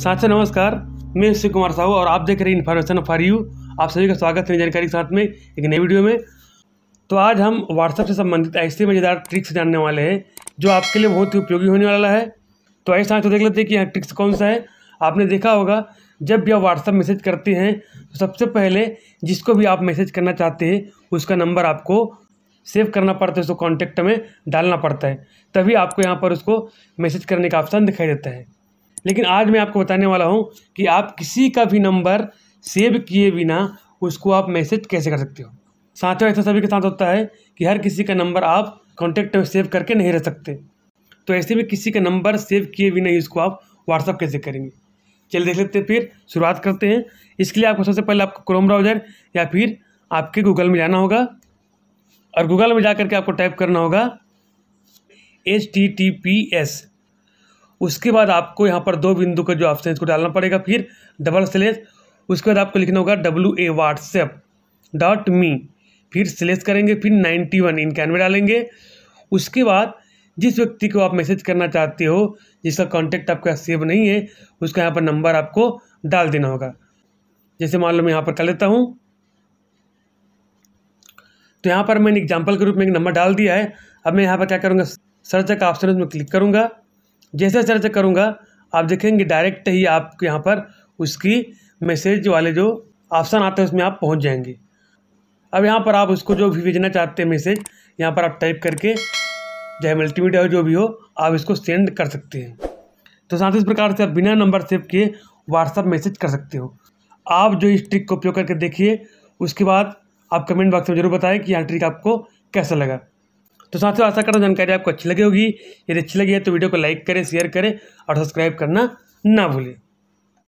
साथ नमस्कार मैं शिव कुमार साहू और आप देख रहे हैं इन्फॉर्मेशन फॉर यू आप सभी का स्वागत है जानकारी के साथ में एक नई वीडियो में तो आज हम व्हाट्सएप से संबंधित ऐसे मज़ेदार ट्रिक्स जानने वाले हैं जो आपके लिए बहुत ही उपयोगी होने वाला है तो ऐसे साथ तो देख लेते हैं कि यहाँ ट्रिक्स कौन सा है आपने देखा होगा जब भी आप व्हाट्सअप मैसेज करते हैं तो सबसे पहले जिसको भी आप मैसेज करना चाहते हैं उसका नंबर आपको सेव करना पड़ता है उसको कॉन्टैक्ट में डालना पड़ता है तभी आपको यहाँ पर उसको मैसेज करने का ऑप्शन दिखाई देता है लेकिन आज मैं आपको बताने वाला हूँ कि आप किसी का भी नंबर सेव किए बिना उसको आप मैसेज कैसे कर सकते हो साथियों ऐसा सभी के साथ होता है कि हर किसी का नंबर आप कॉन्टैक्ट में सेव करके नहीं रह सकते तो ऐसे में किसी का नंबर सेव किए बिना ही उसको आप व्हाट्सअप कैसे करेंगे चलिए देख लेते हैं फिर शुरुआत करते हैं इसके लिए आपको सबसे पहले आपको क्रोम ब्राउज़र या फिर आपके गूगल में जाना होगा और गूगल में जा करके आपको टाइप करना होगा H T T P S उसके बाद आपको यहाँ पर दो बिंदु का जो ऑप्शन है इसको डालना पड़ेगा फिर डबल स्लेस उसके बाद आपको लिखना होगा W A WhatsApp dot me फिर सिलेस करेंगे फिर नाइन्टी वन कैनवे डालेंगे उसके बाद जिस व्यक्ति को आप मैसेज करना चाहते हो जिसका कॉन्टेक्ट आपका सेव नहीं है उसका यहाँ पर नंबर आपको डाल देना होगा जैसे मान लो मैं यहाँ पर कर लेता हूँ तो यहाँ पर मैंने एग्जाम्पल के रूप में एक नंबर डाल दिया है अब मैं यहाँ पर क्या करूँगा सर्च का ऑप्शन उसमें क्लिक करूँगा जैसे सर्च करूँगा आप देखेंगे डायरेक्ट ही आप यहाँ पर उसकी मैसेज वाले जो ऑप्शन आते हैं उसमें आप पहुँच जाएंगे अब यहाँ पर आप उसको जो भी भेजना चाहते हैं मैसेज यहाँ पर आप टाइप करके चाहे मल्टीमीडिया हो जो भी हो आप इसको सेंड कर सकते हैं तो साथ इस प्रकार से आप बिना नंबर सेव किए व्हाट्सअप मैसेज कर सकते हो आप जो इस ट्रिक को उपयोग करके देखिए उसके बाद आप कमेंट बॉक्स में जरूर बताएं कि यह ट्रिक आपको कैसा लगा तो साथियों आशा करता हूँ जानकारी आपको अच्छी लगी होगी यदि अच्छी लगी है तो वीडियो को लाइक करें शेयर करें और सब्सक्राइब करना ना भूलें